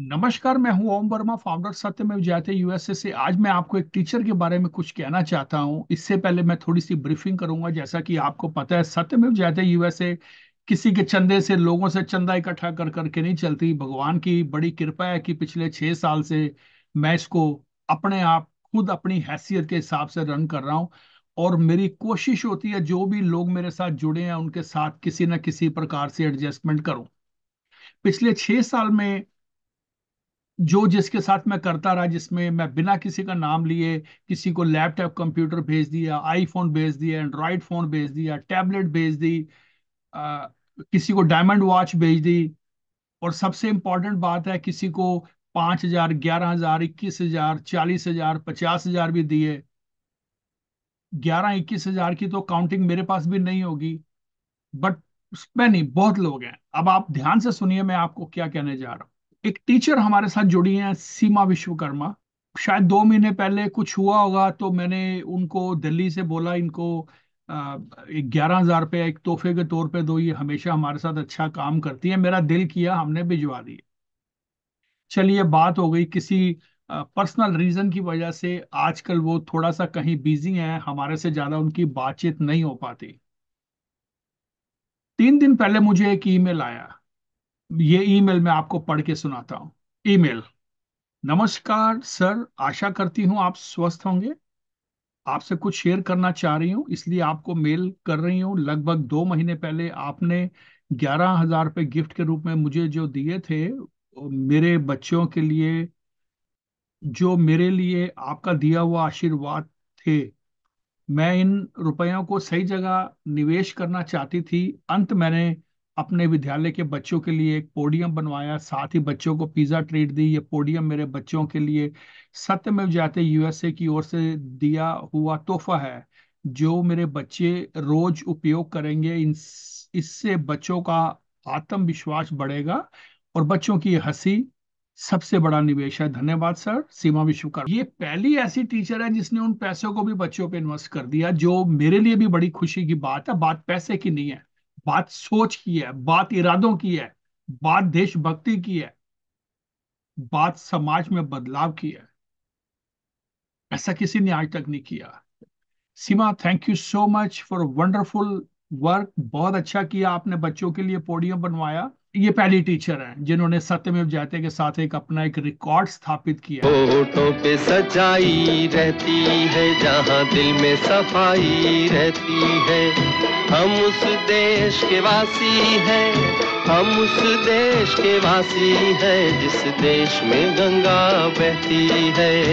नमस्कार मैं हूं ओम वर्मा फाउंडर सत्य में जाते यूएसए से आज मैं आपको एक टीचर के बारे में कुछ कहना चाहता हूं इससे पहले मैं थोड़ी सी ब्रीफिंग करूंगा जैसा कि आपको पता है सत्य में जाते यूएसए किसी के चंदे से लोगों से चंदा इकट्ठा कर करके नहीं चलती भगवान की बड़ी कृपा है कि पिछले छह साल से मैं इसको अपने आप खुद अपनी हैसियत के हिसाब से रन कर रहा हूँ और मेरी कोशिश होती है जो भी लोग मेरे साथ जुड़े हैं उनके साथ किसी न किसी प्रकार से एडजस्टमेंट करूं पिछले छह साल में जो जिसके साथ मैं करता रहा जिसमें मैं बिना किसी का नाम लिए किसी को लैपटॉप कंप्यूटर भेज दिया आईफोन भेज दिया एंड्रॉयड फ़ोन भेज दिया टैबलेट भेज दी आ, किसी को डायमंड वॉच भेज दी और सबसे इंपॉर्टेंट बात है किसी को पांच हज़ार ग्यारह हज़ार इक्कीस हज़ार चालीस हज़ार पचास हज़ार भी दिए ग्यारह इक्कीस हज़ार की तो काउंटिंग मेरे पास भी नहीं होगी बट उसमें नहीं बहुत लोग हैं अब आप ध्यान से सुनिए मैं आपको क्या कहने जा रहा हूं एक टीचर हमारे साथ जुड़ी हैं सीमा विश्वकर्मा शायद दो महीने पहले कुछ हुआ होगा तो मैंने उनको दिल्ली से बोला इनको ग्यारह हजार रुपये एक तोहफे के तौर पे दो ये हमेशा हमारे साथ अच्छा काम करती है मेरा दिल किया हमने भिजवा दिए चलिए बात हो गई किसी पर्सनल रीजन की वजह से आजकल वो थोड़ा सा कहीं बिजी हैं हमारे से ज़्यादा उनकी बातचीत नहीं हो पाती तीन दिन पहले मुझे एक ईमेल आया ये ईमेल मैं आपको पढ़ के सुनाता हूँ ईमेल नमस्कार सर आशा करती हूं आप स्वस्थ होंगे आपसे कुछ शेयर करना चाह रही हूँ इसलिए आपको मेल कर रही हूं लगभग दो महीने पहले आपने ग्यारह हजार रुपये गिफ्ट के रूप में मुझे जो दिए थे मेरे बच्चों के लिए जो मेरे लिए आपका दिया हुआ आशीर्वाद थे मैं इन रुपयों को सही जगह निवेश करना चाहती थी अंत मैंने अपने विद्यालय के बच्चों के लिए एक पोडियम बनवाया साथ ही बच्चों को पिज्जा ट्रीट दी ये पोडियम मेरे बच्चों के लिए सत्यमेव जाते यूएसए की ओर से दिया हुआ तोहफा है जो मेरे बच्चे रोज उपयोग करेंगे इन इससे बच्चों का आत्मविश्वास बढ़ेगा और बच्चों की हंसी सबसे बड़ा निवेश है धन्यवाद सर सीमा विश्वकर्मा ये पहली ऐसी टीचर है जिसने उन पैसों को भी बच्चों पे इन्वेस्ट कर दिया जो मेरे लिए भी बड़ी खुशी की बात है बात पैसे की नहीं है बात सोच की है बात इरादों की है बात देशभक्ति की है बात समाज में बदलाव की है ऐसा किसी ने आज तक नहीं किया Seema thank you so much for wonderful work बहुत अच्छा किया आपने बच्चों के लिए पोडियम बनवाया ये पहली टीचर हैं जिन्होंने सत्यमेव जयते के साथ एक अपना एक रिकॉर्ड स्थापित किया होठों पे सच्चाई रहती है जहाँ दिल में सफाई रहती है हम उस देश के वासी हैं हम उस देश के वासी हैं जिस देश में गंगा बहती है